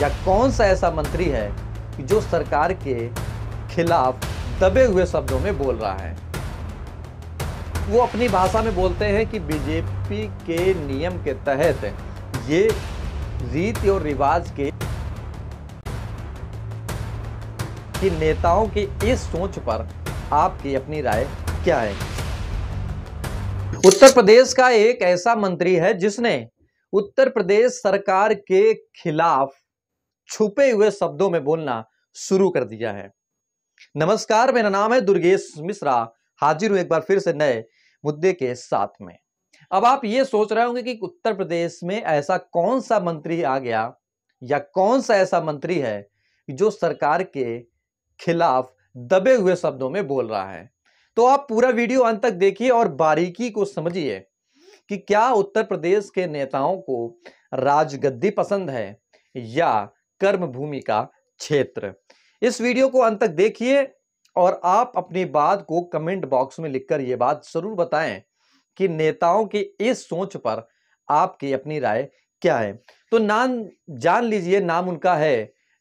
या कौन सा ऐसा मंत्री है कि जो सरकार के खिलाफ दबे हुए शब्दों में बोल रहा है वो अपनी भाषा में बोलते हैं कि बीजेपी के नियम के तहत ये रीति और रिवाज के कि नेताओं की इस सोच पर आपकी अपनी राय क्या है उत्तर प्रदेश का एक ऐसा मंत्री है जिसने उत्तर प्रदेश सरकार के खिलाफ छुपे हुए शब्दों में बोलना शुरू कर दिया है नमस्कार मेरा नाम है दुर्गेश मिश्रा हाजिर हूं एक बार फिर से नए मुद्दे के साथ में अब आप ये सोच रहे होंगे कि उत्तर प्रदेश में ऐसा कौन सा मंत्री आ गया या कौन सा ऐसा मंत्री है जो सरकार के खिलाफ दबे हुए शब्दों में बोल रहा है तो आप पूरा वीडियो अंत तक देखिए और बारीकी को समझिए कि क्या उत्तर प्रदेश के नेताओं को राजगद्दी पसंद है या कर्म भूमि का क्षेत्र इस वीडियो को अंत तक देखिए और आप अपनी बात को कमेंट बॉक्स में लिखकर ये बात जरूर बताएं कि नेताओं की इस सोच पर आपकी अपनी राय क्या है तो नाम जान लीजिए नाम उनका है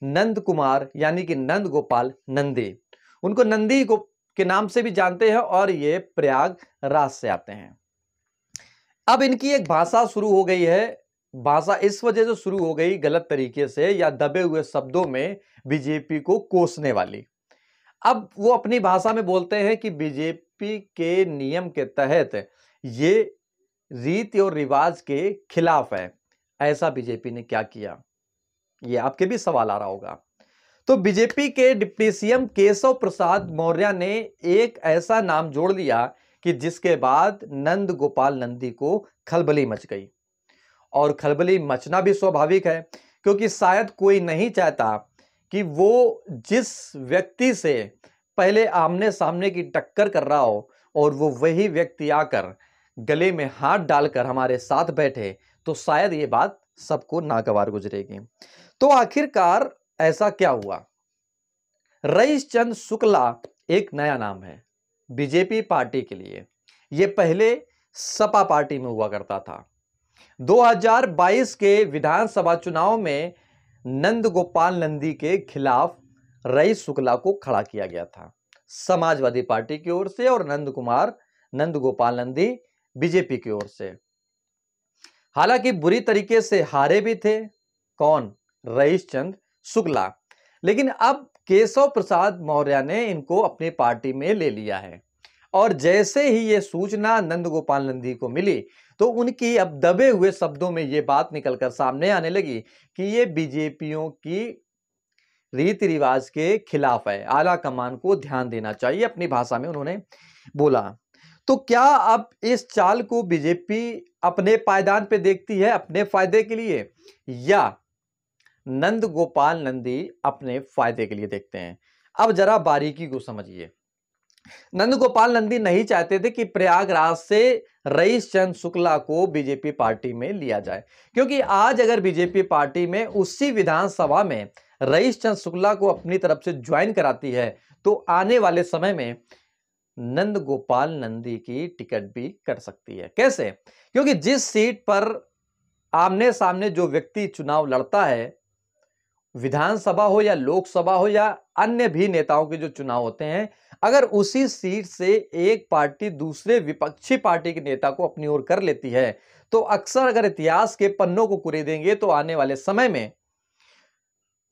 नंद कुमार यानी कि नंद गोपाल नंदी उनको नंदी को के नाम से भी जानते हैं और ये प्रयागराज से आते हैं अब इनकी एक भाषा शुरू हो गई है भाषा इस वजह से शुरू हो गई गलत तरीके से या दबे हुए शब्दों में बीजेपी को कोसने वाली अब वो अपनी भाषा में बोलते हैं कि बीजेपी के नियम के तहत ये रीति और रिवाज के खिलाफ है ऐसा बीजेपी ने क्या किया ये आपके भी सवाल आ रहा होगा तो बीजेपी के डिप्टी सीएम केशव प्रसाद मौर्य ने एक ऐसा नाम जोड़ लिया कि जिसके बाद नंद गोपाल नंदी को खलबली मच गई और खलबली मचना भी स्वाभाविक है क्योंकि शायद कोई नहीं चाहता कि वो जिस व्यक्ति से पहले आमने सामने की टक्कर कर रहा हो और वो वही व्यक्ति आकर गले में हाथ डालकर हमारे साथ बैठे तो शायद ये बात सबको नागवार गुजरेगी तो आखिरकार ऐसा क्या हुआ रईस चंद शुक्ला एक नया नाम है बीजेपी पार्टी के लिए ये पहले सपा पार्टी में हुआ करता था 2022 के विधानसभा चुनाव में नंद गोपाल नंदी के खिलाफ रई शुक्ला को खड़ा किया गया था समाजवादी पार्टी की ओर से और नंद कुमार नंद गोपाल नंदी बीजेपी की ओर से हालांकि बुरी तरीके से हारे भी थे कौन रईश चंद शुक्ला लेकिन अब केशव प्रसाद मौर्य ने इनको अपनी पार्टी में ले लिया है और जैसे ही ये सूचना नंद गोपाल नंदी को मिली तो उनकी अब दबे हुए शब्दों में ये बात निकलकर सामने आने लगी कि ये बीजेपीओं की रीति रिवाज के खिलाफ है आला कमान को ध्यान देना चाहिए अपनी भाषा में उन्होंने बोला तो क्या अब इस चाल को बीजेपी अपने पायदान पे देखती है अपने फायदे के लिए या नंद गोपाल नंदी अपने फायदे के लिए देखते हैं अब जरा बारीकी को समझिए नंद गोपाल नंदी नहीं चाहते थे कि प्रयागराज से रईस चंद शुक्ला को बीजेपी पार्टी में लिया जाए क्योंकि आज अगर बीजेपी पार्टी में उसी विधानसभा में रईस चंद शुक्ला को अपनी तरफ से ज्वाइन कराती है तो आने वाले समय में नंद गोपाल नंदी की टिकट भी कट सकती है कैसे क्योंकि जिस सीट पर आमने सामने जो व्यक्ति चुनाव लड़ता है विधानसभा हो या लोकसभा हो या अन्य भी नेताओं के जो चुनाव होते हैं अगर उसी सीट से एक पार्टी दूसरे विपक्षी पार्टी के नेता को अपनी ओर कर लेती है तो अक्सर अगर इतिहास के पन्नों को कुरे देंगे तो आने वाले समय में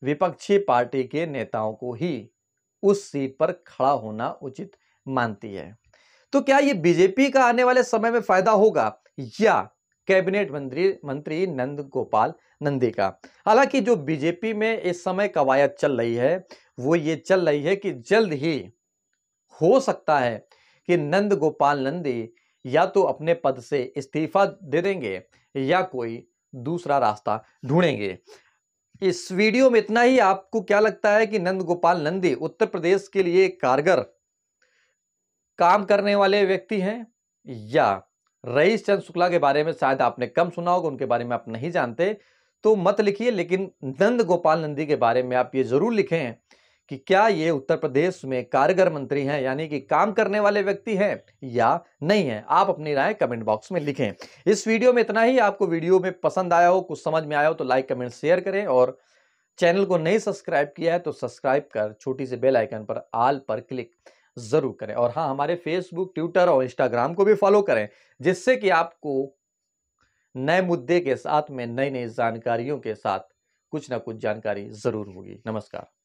विपक्षी पार्टी के नेताओं को ही उस सीट पर खड़ा होना उचित मानती है तो क्या ये बीजेपी का आने वाले समय में फायदा होगा या कैबिनेट मंत्री मंत्री नंद गोपाल नंदी का हालांकि जो बीजेपी में इस समय कवायद चल रही है वो ये चल रही है कि जल्द ही हो सकता है कि नंद गोपाल नंदी या तो अपने पद से इस्तीफा दे देंगे या कोई दूसरा रास्ता ढूंढेंगे इस वीडियो में इतना ही आपको क्या लगता है कि नंद गोपाल नंदी उत्तर प्रदेश के लिए कारगर काम करने वाले व्यक्ति हैं या रईस चंद शुक्ला के बारे में शायद आपने कम सुना होगा उनके बारे में आप नहीं जानते तो मत लिखिए लेकिन नंद गोपाल नंदी के बारे में आप ये जरूर लिखें कि क्या ये उत्तर प्रदेश में कारगर मंत्री हैं यानी कि काम करने वाले व्यक्ति हैं या नहीं है आप अपनी राय कमेंट बॉक्स में लिखें इस वीडियो में इतना ही आपको वीडियो में पसंद आया हो कुछ समझ में आया हो तो लाइक कमेंट शेयर करें और चैनल को नहीं सब्सक्राइब किया है तो सब्सक्राइब कर छोटी सी बेल आइकन पर आल पर क्लिक जरूर करें और हाँ हमारे फेसबुक ट्विटर और इंस्टाग्राम को भी फॉलो करें जिससे कि आपको नए मुद्दे के साथ में नई नई जानकारियों के साथ कुछ ना कुछ जानकारी ज़रूर होगी नमस्कार